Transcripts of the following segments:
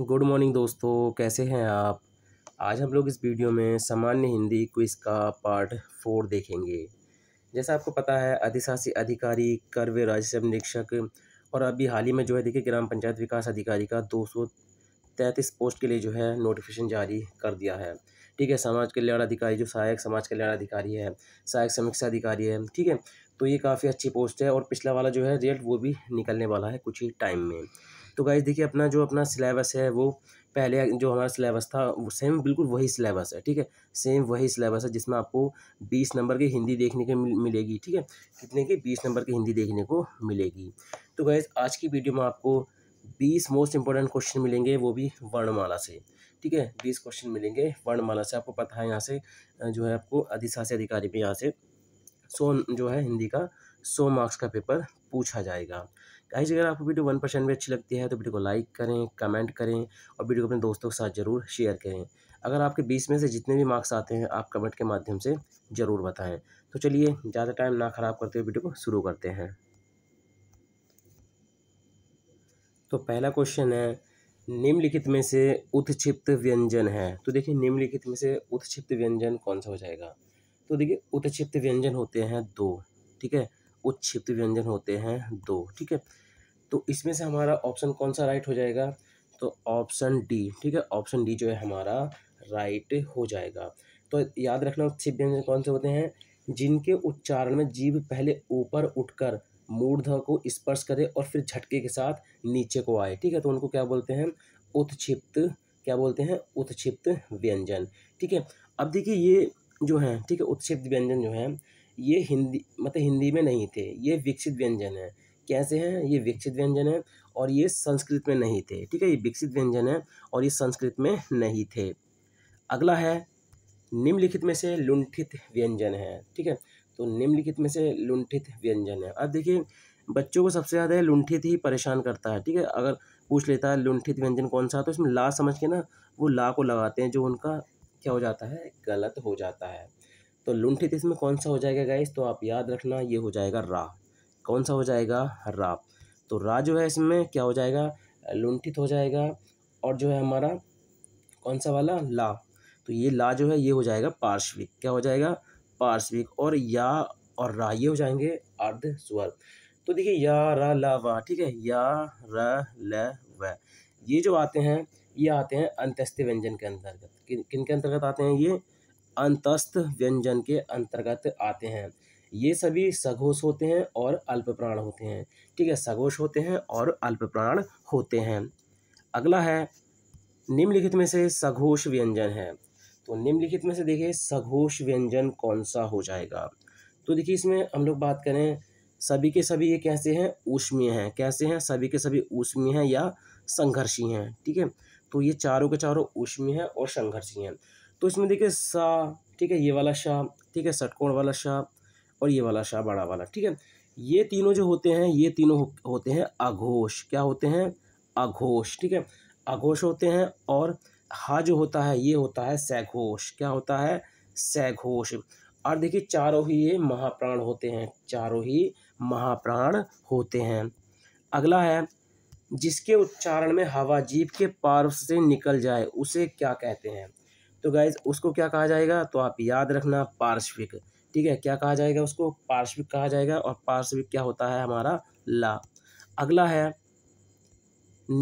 good morning दोस्तों कैसे हैं आप आज हम लोग इस वीडियो में सामान्य हिंदी क्विज का पार्ट फोर देखेंगे जैसा आपको पता है अधिशासी अधिकारी कर व राजस्व निरीक्षक और अभी हाल ही में जो है देखिए ग्राम पंचायत विकास अधिकारी का दो सौ तैंतीस पोस्ट के लिए जो है नोटिफिकेशन जारी कर दिया है ठीक है समाज कल्याण अधिकारी जो सहायक समाज कल्याण अधिकारी है सहायक समीक्षा अधिकारी है ठीक है तो ये काफ़ी अच्छी पोस्ट है और पिछला वाला जो है रिजल्ट वो भी निकलने वाला है कुछ ही टाइम में तो गाइज देखिए अपना जो अपना सिलेबस है वो पहले जो हमारा सिलेबस था वो सेम बिल्कुल वही सिलेबस है ठीक है सेम वही सिलेबस है जिसमें आपको बीस नंबर की हिंदी देखने के मिलेगी ठीक है कितने की बीस नंबर की हिंदी देखने को मिलेगी तो गाइज़ आज की वीडियो में आपको बीस मोस्ट इंपॉर्टेंट क्वेश्चन मिलेंगे वो भी वर्णमाला से ठीक है बीस क्वेश्चन मिलेंगे वर्णमाला से आपको पता है यहाँ से जो है आपको अधिशासी अधिकारी में यहाँ से सौ जो है हिंदी का सौ मार्क्स का पेपर पूछा जाएगा ऐसे अगर आपको वीडियो वन परसेंट भी अच्छी लगती है तो वीडियो को लाइक करें कमेंट करें और वीडियो को अपने दोस्तों के साथ ज़रूर शेयर करें अगर आपके बीस में से जितने भी मार्क्स आते हैं आप कमेंट के माध्यम से ज़रूर बताएँ तो चलिए ज़्यादा टाइम ना ख़राब करते हुए वीडियो को शुरू करते हैं तो पहला क्वेश्चन है निम्नलिखित में से उत्क्षिप्त व्यंजन है तो देखिए निम्नलिखित में से उत्क्षिप्त व्यंजन कौन सा हो जाएगा तो देखिए उत्क्षिप्त व्यंजन होते हैं दो ठीक है उत्क्षिप्त व्यंजन होते हैं दो ठीक है तो इसमें से हमारा ऑप्शन कौन सा राइट हो जाएगा तो ऑप्शन डी ठीक है ऑप्शन डी जो है हमारा राइट हो जाएगा तो याद रखना उत्सित व्यंजन कौन से होते हैं जिनके उच्चारण में जीव पहले ऊपर उठकर मूर्ध को स्पर्श करे और फिर झटके के साथ नीचे को आए ठीक है तो उनको क्या बोलते हैं उत्क्षिप्त क्या बोलते हैं उत्क्षिप्त व्यंजन ठीक है अब देखिए ये जो है ठीक है उत्क्षिप्त व्यंजन जो है ये हिंदी मतलब हिंदी में नहीं थे ये विकसित व्यंजन है कैसे हैं ये विकसित व्यंजन है और ये संस्कृत में नहीं थे ठीक है ये विकसित व्यंजन है और ये संस्कृत में नहीं थे अगला है निम्नलिखित में से लुंठित व्यंजन है ठीक है तो निम्नलिखित में से लुंठित व्यंजन है अब देखिए बच्चों को सबसे ज़्यादा लुंठित ही परेशान करता है ठीक है अगर पूछ लेता है लुंठित व्यंजन कौन सा तो इसमें ला समझ के ना वो ला को लगाते हैं जो उनका क्या हो जाता है गलत हो जाता है तो लुंठित इसमें कौन सा हो जाएगा गाइस तो आप याद रखना ये हो जाएगा रा कौन सा हो जाएगा रा तो रा जो है इसमें क्या हो जाएगा लुंठित हो जाएगा और जो है हमारा कौन सा वाला ला तो ये ला जो है ये हो जाएगा पार्श्विक क्या हो जाएगा पार्श्विक और या और रा ये हो जाएंगे अर्ध स्वर तो देखिए या रा ला वा ठीक है या र ल व ये जो आते हैं ये आते हैं अंतस्थ व्यंजन के अंतर्गत किन किन के अंतर्गत आते हैं ये अंतस्थ व्यंजन के अंतर्गत आते हैं ये सभी सघोष होते हैं और अल्पप्राण होते हैं ठीक है सघोष होते हैं और अल्पप्राण होते हैं अगला है निम्नलिखित में से सघोष व्यंजन है तो निम्नलिखित में से देखिए सघोष व्यंजन कौन सा हो जाएगा तो देखिए इसमें हम लोग बात करें सभी के सभी ये कैसे हैं ऊष्मीय हैं कैसे हैं सभी के सभी ऊष्मीय हैं या संघर्षी हैं ठीक है तो ये चारों के चारों ऊष्मीय हैं और संघर्षी हैं तो इसमें देखिए सा ठीक है ये वाला शाह ठीक है सटकोण वाला शाह और ये वाला शाह बड़ा वाला ठीक है ये तीनों जो होते हैं ये तीनों होते हैं अघोष क्या होते हैं अघोष ठीक है अघोष होते हैं और हा जो होता है ये होता है सैघोष क्या होता है सैघोष और देखिए चारों ही ये महाप्राण होते हैं चारों ही महाप्राण होते हैं अगला है जिसके उच्चारण में हवा जीप के पार्व से निकल जाए उसे क्या कहते हैं तो गाइज उसको क्या कहा जाएगा तो आप याद रखना पार्श्विक ठीक है क्या कहा जाएगा उसको पार्श्विक कहा जाएगा और पार्श्विक क्या होता है हमारा ला अगला है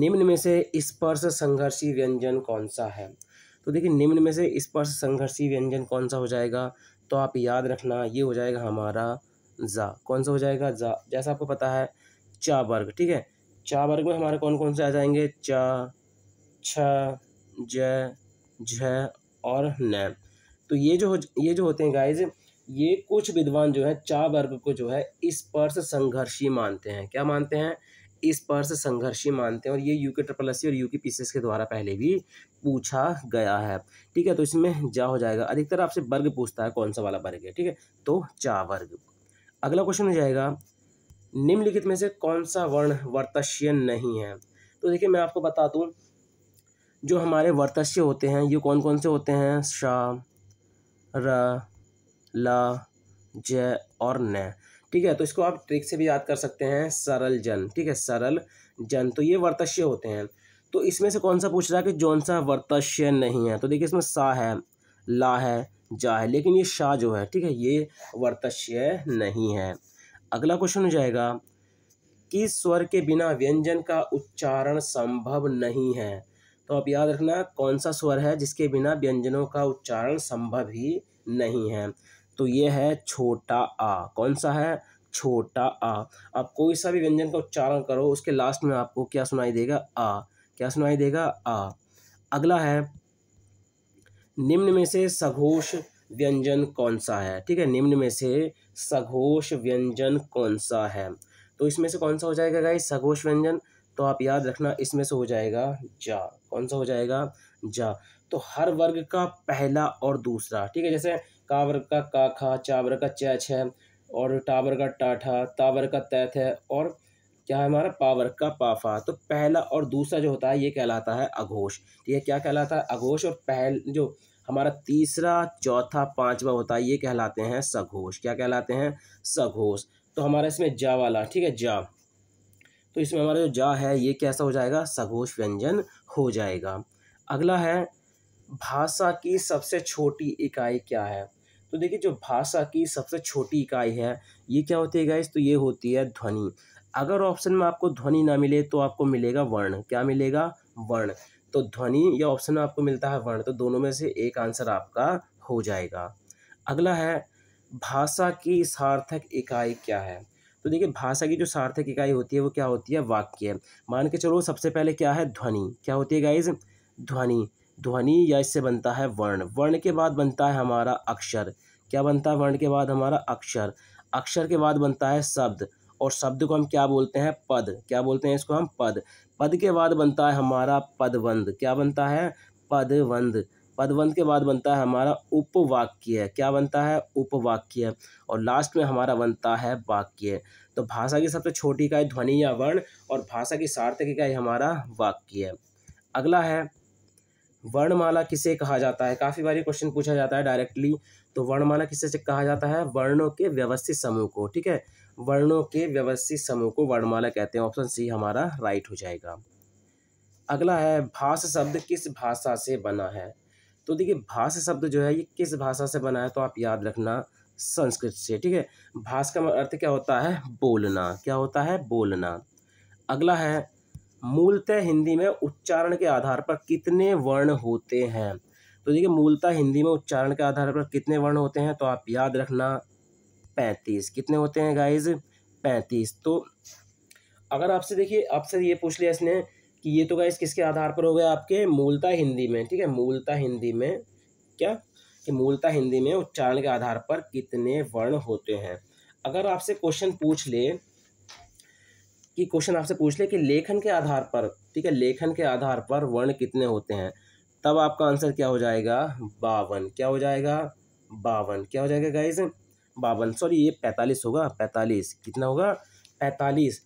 निम्न में से स्पर्श संघर्षी व्यंजन कौन सा है तो देखिए निम्न में से स्पर्श संघर्षी व्यंजन कौन सा हो जाएगा तो आप याद रखना ये हो जाएगा हमारा जा कौन सा हो जाएगा जा जैसा आपको पता है चा वर्ग ठीक है चा वर्ग में हमारे कौन कौन से आ जाएंगे चा छ ज झ और न तो ये जो ये जो होते हैं गाइज ये कुछ विद्वान जो है चा वर्ग को जो है इस पर्स संघर्षी मानते हैं क्या मानते हैं इस पर्स संघर्षी मानते हैं और ये यू के ट्रिपल एस और यू के पीसीएस के द्वारा पहले भी पूछा गया है ठीक है तो इसमें जा हो जाएगा अधिकतर आपसे वर्ग पूछता है कौन सा वाला वर्ग है ठीक है तो चा वर्ग अगला क्वेश्चन हो जाएगा निम्नलिखित में से कौन सा वर्ण वर्तश्य नहीं है तो देखिए मैं आपको बता दूँ जो हमारे वर्तश्य होते हैं ये कौन कौन से होते हैं श र ल ज और न ठीक है तो इसको आप ट्रिक से भी याद कर सकते हैं सरल जन ठीक है सरल जन तो ये वर्तश्य होते हैं तो इसमें से कौन सा पूछ रहा है कि जौन सा वर्तश्य नहीं है तो देखिए इसमें सा है ला है जा है लेकिन ये शाह जो है ठीक है ये वर्तश्य नहीं है अगला क्वेश्चन हो जाएगा कि स्वर के बिना व्यंजन का उच्चारण संभव नहीं है तो आप याद रखना कौन सा स्वर है जिसके बिना व्यंजनों का उच्चारण संभव ही नहीं है तो ये है छोटा आ कौन सा है छोटा आ आप कोई सा भी व्यंजन का उच्चारण करो उसके लास्ट में आपको क्या सुनाई देगा आ क्या सुनाई देगा आ अगला है निम्न में से सघोष व्यंजन कौन सा है ठीक है निम्न में से सघोष व्यंजन कौन सा है तो इसमें से कौन सा हो जाएगा भाई सघोष व्यंजन तो आप याद रखना इसमें से हो जाएगा जा कौन सा हो जाएगा जा तो हर वर्ग का पहला और दूसरा ठीक है जैसे कावर का काखा चावर का चैच है और टावर का टाठा तावर का तैथ है और क्या है हमारा पावर का पाफा तो पहला और दूसरा जो होता है ये कहलाता है अघोष तो ये क्या कहलाता है अघोष और पहल जो हमारा तीसरा चौथा पांचवा होता है ये कहलाते हैं सघोष क्या कहलाते हैं सघोष तो हमारा इसमें जा वाला ठीक है जा तो इसमें हमारा जो जा है ये कैसा हो जाएगा सघोष व्यंजन हो जाएगा अगला है भाषा की सबसे छोटी इकाई क्या है तो देखिए जो भाषा की सबसे छोटी इकाई है ये क्या होती है गाइस तो ये होती है ध्वनि अगर ऑप्शन में आपको ध्वनि ना मिले तो आपको मिलेगा वर्ण क्या मिलेगा वर्ण तो ध्वनि या ऑप्शन में आपको मिलता है वर्ण तो दोनों में से एक आंसर आपका हो जाएगा अगला है भाषा की सार्थक इकाई क्या है तो देखिए भाषा की जो सार्थक इकाई होती है वो क्या होती है वाक्य मान के चलो सबसे पहले क्या है ध्वनि क्या होती है गाइज ध्वनि ध्वनि या इससे बनता है वर्ण वर्ण के बाद बनता है हमारा अक्षर क्या बनता है वर्ण के बाद हमारा अक्षर अक्षर के बाद बनता है शब्द और शब्द को हम क्या बोलते हैं पद क्या बोलते हैं इसको हम पद पद के बाद बनता है हमारा पदबंध क्या बनता है पदबंध पदबंध के बाद बनता है हमारा उपवाक्य क्या बनता है उपवाक्य और लास्ट में हमारा बनता है वाक्य तो भाषा की सबसे छोटी इकाई ध्वनि या वर्ण और भाषा की सार्थक इकाई हमारा वाक्य अगला है वर्णमाला किसे कहा जाता है काफ़ी बार ये क्वेश्चन पूछा जाता है डायरेक्टली तो वर्णमाला किसे कहा जाता है वर्णों के व्यवस्थित समूह को ठीक है वर्णों के व्यवस्थित समूह को वर्णमाला कहते हैं ऑप्शन सी हमारा राइट हो जाएगा अगला है भाष शब्द किस भाषा से बना है तो देखिए भाष शब्द जो है ये किस भाषा से बना है तो आप याद रखना संस्कृत से ठीक है भाष का अर्थ मतलब क्या होता है बोलना क्या होता है बोलना अगला है मूलतः हिंदी में उच्चारण के आधार पर कितने वर्ण होते हैं तो देखिए मूलतः हिंदी में उच्चारण के आधार पर कितने वर्ण होते हैं तो आप याद रखना पैंतीस कितने होते हैं गाइज पैंतीस तो अगर आपसे देखिए आपसे ये पूछ लिया इसने कि ये तो गाइज किसके आधार पर हो गया आपके मूलता हिंदी में ठीक है मूलता हिंदी में क्या कि मूलता हिंदी में उच्चारण के आधार पर कितने वर्ण होते हैं अगर आपसे क्वेश्चन पूछ ले कि क्वेश्चन आपसे पूछ ले कि लेखन के आधार पर ठीक है लेखन के आधार पर वर्ण कितने होते हैं तब आपका आंसर क्या हो जाएगा बावन क्या हो जाएगा बावन क्या हो जाएगा गाइज बावन सॉरी ये पैंतालीस होगा पैंतालीस कितना होगा पैंतालीस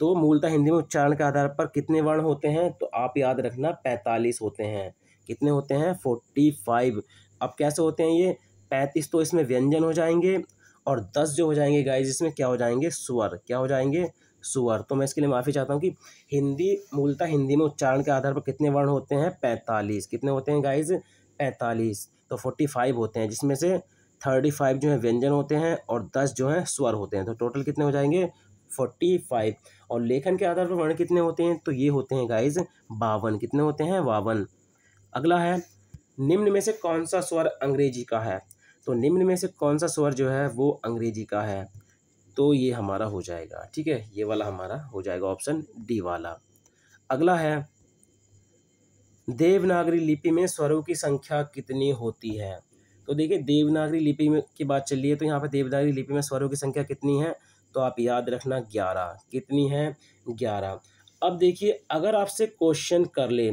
तो मूलतः हिंदी में उच्चारण के आधार पर कितने वर्ण होते हैं तो आप याद रखना पैंतालीस होते हैं कितने होते हैं फोर्टी फाइव अब कैसे होते हैं ये पैंतीस तो इसमें व्यंजन हो जाएंगे और दस जो हो जाएंगे गाइज इसमें क्या हो जाएंगे स्वर क्या हो जाएंगे सुअर तो मैं इसके लिए माफ़ी चाहता हूँ कि हिंदी मूलतः हिंदी में उच्चारण के आधार पर कितने वर्ण होते हैं पैंतालीस कितने होते हैं गाइज पैंतालीस तो फोर्टी फाइव होते हैं जिसमें से थर्टी फाइव जो है व्यंजन होते हैं और दस जो है स्वर होते हैं तो टोटल कितने हो जाएंगे फोर्टी फाइव और लेखन के आधार पर वर्ण कितने होते हैं तो ये होते हैं गाइज बावन कितने होते हैं बावन अगला है निम्न में से कौन सा स्वर अंग्रेजी का है तो निम्न में से कौन सा स्वर जो है वो अंग्रेजी का है तो ये हमारा हो जाएगा ठीक है ये वाला हमारा हो जाएगा ऑप्शन डी वाला अगला है देवनागरी लिपि में स्वरों की संख्या कितनी होती है तो देखिए देवनागरी लिपि में की बात चल रही है तो यहाँ पर देवनागरी लिपि में स्वरों की संख्या कितनी है तो आप याद रखना ग्यारह कितनी है ग्यारह अब देखिए अगर आपसे क्वेश्चन कर ले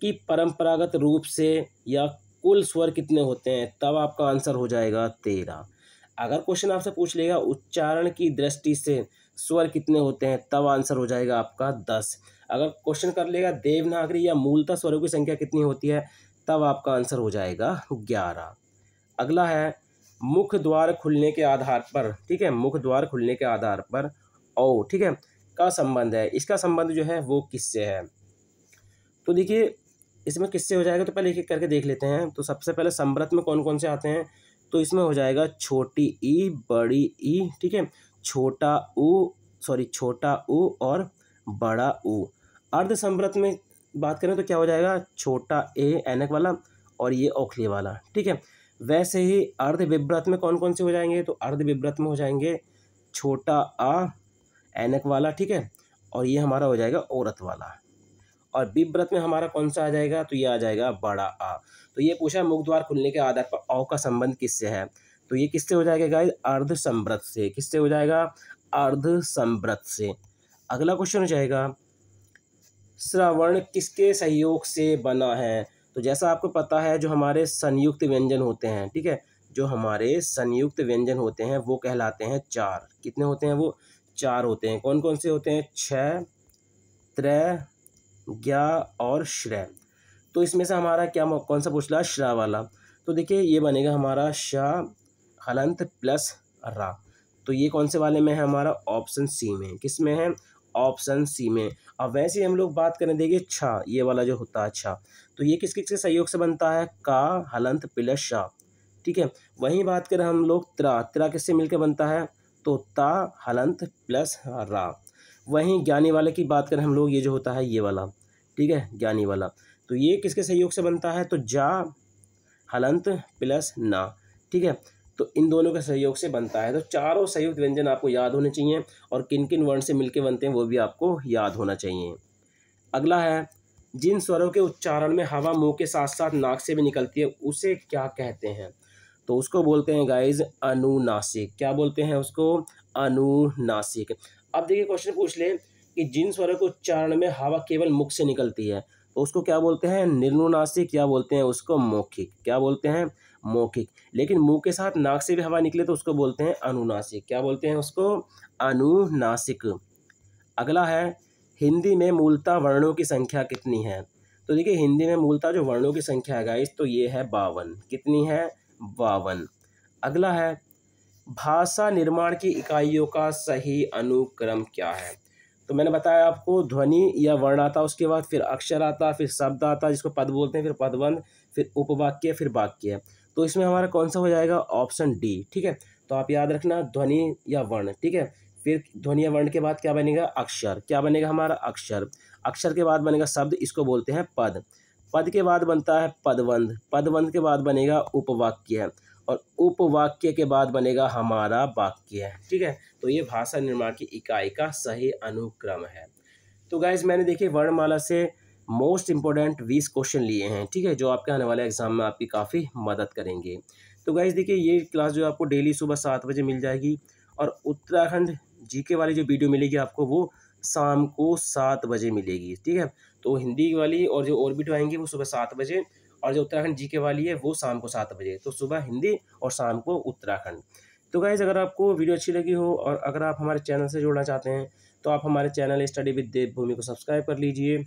कि परंपरागत रूप से या कुल स्वर कितने होते हैं तब आपका आंसर हो जाएगा तेरह अगर क्वेश्चन आपसे पूछ लेगा उच्चारण की दृष्टि से स्वर कितने होते हैं तब आंसर हो जाएगा आपका दस अगर क्वेश्चन कर लेगा देवनागरी या मूलता स्वरों की संख्या कितनी होती है तब आपका आंसर हो जाएगा ग्यारह अगला है मुख द्वार खुलने के आधार पर ठीक है मुख द्वार खुलने के आधार पर ओ ठीक है का संबंध है इसका संबंध जो है वो किससे है तो देखिए इसमें किससे हो जाएगा तो पहले एक एक करके देख लेते हैं तो सबसे पहले संव्रत में कौन कौन से आते हैं तो इसमें हो जाएगा छोटी ई बड़ी ई ठीक है छोटा ऊ सॉरी छोटा ऊ और बड़ा उ अर्ध संवृत में बात करें तो क्या हो जाएगा छोटा ए एनक वाला और ये ओखली वाला ठीक है वैसे ही अर्ध विव्रत में कौन कौन से हो जाएंगे तो अर्ध विव्रत में हो जाएंगे छोटा आ एनक वाला ठीक है और ये हमारा हो जाएगा औरत वाला और विव्रत में हमारा कौन सा आ जाएगा तो ये आ जाएगा बड़ा आ तो ये पूछा मुख द्वार खुलने के आधार पर औ का संबंध किससे है तो ये किससे हो जाएगा गाइज अर्ध संव्रत से किससे हो जाएगा अर्ध संव्रत से अगला क्वेश्चन हो जाएगा श्रवण किसके सहयोग से बना है तो जैसा आपको पता है जो हमारे संयुक्त व्यंजन होते हैं ठीक है जो हमारे संयुक्त व्यंजन होते हैं वो कहलाते हैं चार कितने होते हैं वो चार होते हैं कौन कौन से होते हैं छ त्रय ज्ञा और श्रय तो इसमें से हमारा क्या कौन सा पूछ रहा है श्रा वाला तो देखिए ये बनेगा हमारा शाह हलंत प्लस रा तो ये कौन से वाले में है हमारा ऑप्शन सी में किस में है ऑप्शन सी में अब वैसे हम लोग बात करें देखिए छा ये वाला जो होता है छा तो ये किस किस के सहयोग से बनता है का हलंत प्लस शाह ठीक है वहीं बात करें हम लोग त्रा त्रा किससे मिलकर बनता है तो ता हलंत प्लस रा वहीं ज्ञानी वाले की बात करें हम लोग ये जो होता है ये वाला ठीक है ज्ञानी वाला तो ये किसके सहयोग से बनता है तो जा हलंत प्लस ना ठीक है तो इन दोनों के सहयोग से बनता है तो चारों संयुक्त व्यंजन आपको याद होने चाहिए और किन किन वर्ण से मिलके बनते हैं वो भी आपको याद होना चाहिए अगला है जिन स्वरों के उच्चारण में हवा मुंह के साथ साथ नाक से भी निकलती है उसे क्या कहते हैं तो उसको बोलते हैं गाइज अनुनासिक क्या बोलते हैं उसको अनुनासिक अब देखिए क्वेश्चन पूछ ले कि जिन स्वरों के उच्चारण में हवा केवल मुख से निकलती है तो उसको क्या बोलते हैं निर्नुनासिक क्या बोलते हैं उसको मौखिक क्या बोलते हैं मौखिक लेकिन मुंह के साथ नाक से भी हवा निकले तो उसको बोलते हैं अनुनासिक क्या बोलते हैं उसको अनुनासिक अगला है हिंदी में मूलतः वर्णों की संख्या कितनी है तो देखिए हिंदी में मूलतः जो वर्णों की संख्या है गाइस तो ये है बावन कितनी है बावन अगला है भाषा निर्माण की इकाइयों का सही अनुक्रम क्या है तो मैंने बताया आपको ध्वनि या वर्ण आता उसके बाद फिर अक्षर आता फिर शब्द आता जिसको पद बोलते हैं फिर पदबंध फिर उपवाक्य फिर वाक्य तो इसमें हमारा कौन सा हो जाएगा ऑप्शन डी ठीक है तो आप याद रखना ध्वनि या वर्ण ठीक है फिर ध्वनि या वर्ण के बाद क्या बनेगा अक्षर क्या बनेगा हमारा अक्षर अक्षर के बाद बनेगा शब्द इसको बोलते हैं पद पद के बाद बनता है पदबंध पदबंध के बाद बनेगा उपवाक्य और उपवाक्य के बाद बनेगा हमारा वाक्य ठीक है तो ये भाषा निर्माण की इकाई का सही अनुक्रम है तो गाइज मैंने देखिए वर्णमाला से मोस्ट इम्पॉर्टेंट बीस क्वेश्चन लिए हैं ठीक है जो आपके आने वाले एग्जाम में आपकी काफ़ी मदद करेंगे तो गाइज देखिए ये क्लास जो आपको डेली सुबह सात बजे मिल जाएगी और उत्तराखंड जीके वाली जो वीडियो मिलेगी आपको वो शाम को सात बजे मिलेगी ठीक है तो हिंदी वाली और जो ऑर्बिट आएंगे वो सुबह सात बजे और जो उत्तराखंड जी के वाली है वो शाम को सात बजे तो सुबह हिंदी और शाम को उत्तराखंड तो गाइज़ अगर आपको वीडियो अच्छी लगी हो और अगर आप हमारे चैनल से जुड़ना चाहते हैं तो आप हमारे चैनल स्टडी विद देवभूमि को सब्सक्राइब कर लीजिए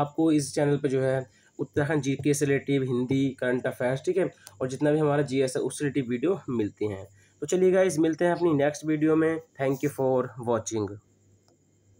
आपको इस चैनल पर जो है उत्तराखंड जी के से रिलेटिव हिंदी करंट अफेयर्स ठीक है और जितना भी हमारा जी एस है उससे रिलेटिव वीडियो मिलती हैं तो चलिए गाइज मिलते हैं अपनी नेक्स्ट वीडियो में थैंक यू फॉर वॉचिंग